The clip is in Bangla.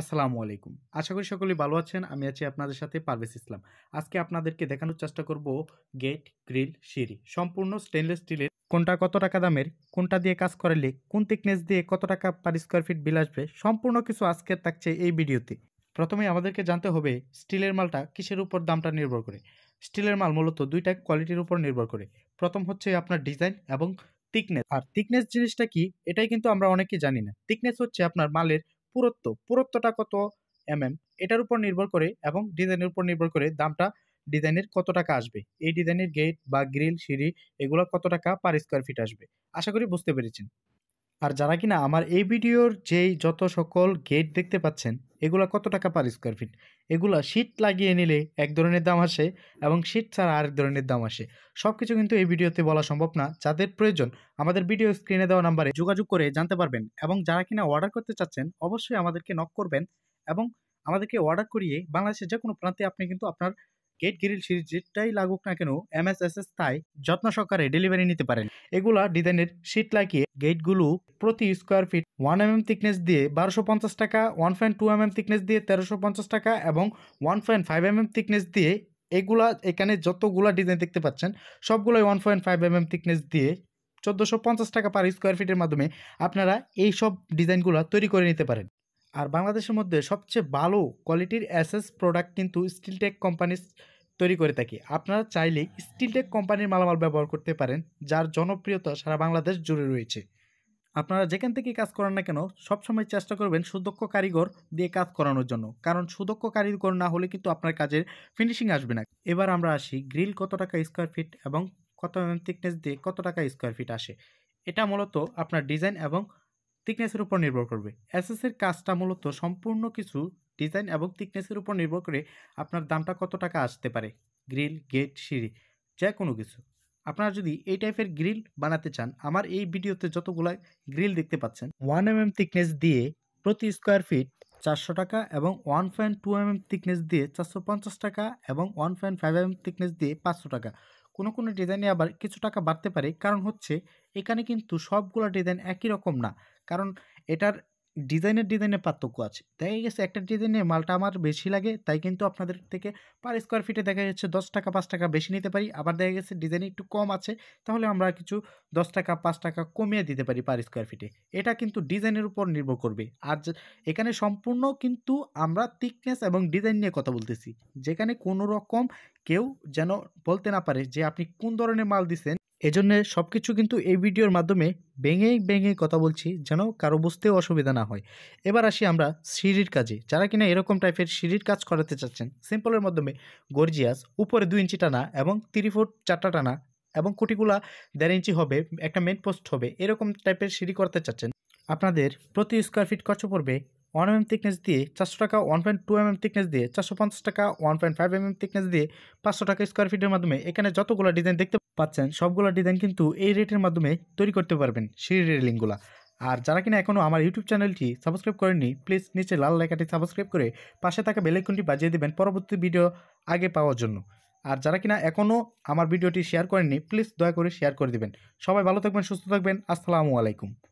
আসসালামু আলাইকুম আশা করি সকলে ভালো আছেন আমি আছি আপনাদের সাথে পারভেজ ইসলাম আজকে আপনাদেরকে দেখানোর চেষ্টা করব গেট গ্রিল সিঁড়ি সম্পূর্ণ স্টেনলেস স্টিলের কোনটা কত টাকা দামের কোনটা দিয়ে কাজ করালে কোন থিকনেস দিয়ে কত টাকা পার স্কোয়ার ফিট বিল আসবে সম্পূর্ণ কিছু আজকে থাকছে এই ভিডিওতে প্রথমে আমাদেরকে জানতে হবে স্টিলের মালটা কিসের উপর দামটা নির্ভর করে স্টিলের মাল মূলত দুইটা কোয়ালিটির উপর নির্ভর করে প্রথম হচ্ছে আপনার ডিজাইন এবং থিকনেস আর থিকনেস জিনিসটা কি এটাই কিন্তু আমরা অনেকেই জানি না থিকনেস হচ্ছে আপনার মালের পুরত্ব পুরত্বটা কত এম mm? এম এটার উপর নির্ভর করে এবং ডিজাইনের উপর নির্ভর করে দামটা ডিজাইনের কত টাকা আসবে এই ডিজাইনের গেট বা গ্রিল সিঁড়ি এগুলো কত টাকা পার স্কোয়ার ফিট আসবে আশা করি বুঝতে পেরেছেন আর যারা কিনা আমার এই ভিডিওর যেই যত সকল গেট দেখতে পাচ্ছেন এগুলো কত টাকা পার স্কোয়ার ফিট এগুলা শীত লাগিয়ে নিলে এক ধরনের দাম আসে এবং শীত ছাড়া আরেক ধরনের দাম আসে সব কিছু কিন্তু এই ভিডিওতে বলা সম্ভব না যাদের প্রয়োজন আমাদের ভিডিও স্ক্রিনে দেওয়া নাম্বারে যোগাযোগ করে জানতে পারবেন এবং যারা কিনা অর্ডার করতে চাচ্ছেন অবশ্যই আমাদেরকে নক করবেন এবং আমাদেরকে অর্ডার করিয়ে বাংলাদেশের যে কোনো প্রান্তে আপনি কিন্তু আপনার গেট গ্রিল সিরিজ যেটাই লাগুক না কেন এম এস এস এস তাই যত্ন সহকারে ডেলিভারি নিতে পারেন এগুলা ডিজাইনের শীত লাগিয়ে গেটগুলো প্রতি square feet one M M thickness দিয়ে বারোশো পঞ্চাশ টাকা one point two M M thickness দিয়ে তেরোশো পঞ্চাশ টাকা এবং one point five M M thickness দিয়ে এগুলা এখানে যতগুলা ডিজাইন দেখতে পাচ্ছেন সবগুলোই one point five M M thickness দিয়ে চোদ্দোশো পঞ্চাশ টাকা পার স্কোয়ার ফিটের মাধ্যমে আপনারা এই সব ডিজাইনগুলো তৈরি করে নিতে পারেন আর বাংলাদেশের মধ্যে সবচেয়ে ভালো কোয়ালিটির অ্যাসেস প্রোডাক্ট কিন্তু স্টিলটেক কোম্পানি তৈরি করে থাকি আপনারা চাইলে স্টিলটেক কোম্পানির মালামাল ব্যবহার করতে পারেন যার জনপ্রিয়তা সারা বাংলাদেশ জুড়ে রয়েছে আপনারা যেখান থেকে কাজ করান না কেন সবসময় চেষ্টা করবেন সুদক্ষ কারিগর দিয়ে কাজ করানোর জন্য কারণ সুদক্ষ কারিগর না হলে কিন্তু আপনার কাজের ফিনিশিং আসবে না এবার আমরা আসি গ্রিল কত টাকা স্কোয়ার ফিট এবং কত এম থিকনেস দিয়ে কত টাকা স্কোয়ার ফিট আসে এটা মূলত আপনার ডিজাইন এবং থিকনেসের উপর নির্ভর করবে অ্যাসেসের কাজটা মূলত সম্পূর্ণ কিছু ডিজাইন এবং থিকনেসের উপর নির্ভর করে আপনার দামটা কত টাকা আসতে পারে গ্রিল গেট সিঁড়ি যে কোনো কিছু আপনারা যদি এই টাইপের গ্রিল বানাতে চান আমার এই ভিডিওতে যতগুলো গ্রিল দেখতে পাচ্ছেন ওয়ান এম এম থিকনেস দিয়ে প্রতি স্কোয়ার ফিট চারশো টাকা এবং one point two M M thickness দিয়ে চারশো পঞ্চাশ টাকা এবং one point five M M thickness দিয়ে পাঁচশো টাকা কোনো কোনো ডিজাইনে আবার কিছু টাকা বাড়তে পারে কারণ হচ্ছে এখানে কিন্তু সবগুলো ডিজাইন একই রকম না কারণ এটার ডিজাইনের ডিজাইনের পার্থক্য আছে দেখা গেছে একটা ডিজাইনে মালটা আমার বেশি লাগে তাই কিন্তু আপনাদের থেকে পার স্কোয়ার ফিটে দেখা যাচ্ছে দশ টাকা পাঁচ টাকা বেশি নিতে পারি আবার দেখা গেছে ডিজাইন একটু কম আছে তাহলে আমরা কিছু দশ টাকা পাঁচ টাকা কমিয়ে দিতে পারি পার স্কোয়ার ফিটে এটা কিন্তু ডিজাইনের উপর নির্ভর করবে আর এখানে সম্পূর্ণ কিন্তু আমরা থিকনেস এবং ডিজাইন নিয়ে কথা বলতেছি যেখানে কোনো রকম কেউ যেন বলতে না পারে যে আপনি কোন ধরনের মাল দিচ্ছেন এজন্য সব কিছু কিন্তু এই ভিডিওর মাধ্যমে ভেঙে ভেঙে কথা বলছি যেন কারো বুঝতেও অসুবিধা না হয় এবার আসি আমরা সিঁড়ির কাজে যারা কিনা এরকম টাইপের সিঁড়ির কাজ করাতে চাচ্ছেন সিম্পলের মাধ্যমে গর্জিয়াস উপরে দুই ইঞ্চি টানা এবং তিরি ফুট চারটা টানা এবং কুটিগুলা দেড় ইঞ্চি হবে একটা মেন পোস্ট হবে এরকম টাইপের সিঁড়ি করতে চাচ্ছেন আপনাদের প্রতি স্কোয়ার ফিট খরচ পড়বে ওয়ান এমএম থিকনেস দিয়ে চারশো টাকা one point two MM thickness দিয়ে চারশো পঞ্চাশ টাকা one point five MM thickness দিয়ে পাঁচশো টাকা স্কোয়ার ফিটের মাধ্যমে এখানে যতগুলো ডিজাইন দেখতে পাচ্ছেন সবগুলো ডিজাইন কিন্তু এই রেটের মাধ্যমে তৈরি করতে পারবেন সেই রেলিংগুলো আর যারা কিনা এখনও আমার ইউটিউব চ্যানেলটি সাবস্ক্রাইব করেননি প্লিজ নিচে লাল লেখাটি সাবস্ক্রাইব করে পাশে থাকা বেলাইকনটি বাজিয়ে দেবেন পরবর্তী ভিডিও আগে পাওয়ার জন্য আর যারা কিনা এখনও আমার ভিডিওটি শেয়ার করেননি প্লিজ দয়া করে শেয়ার করে দেবেন সবাই ভালো থাকবেন সুস্থ থাকবেন আসসালামু আলাইকুম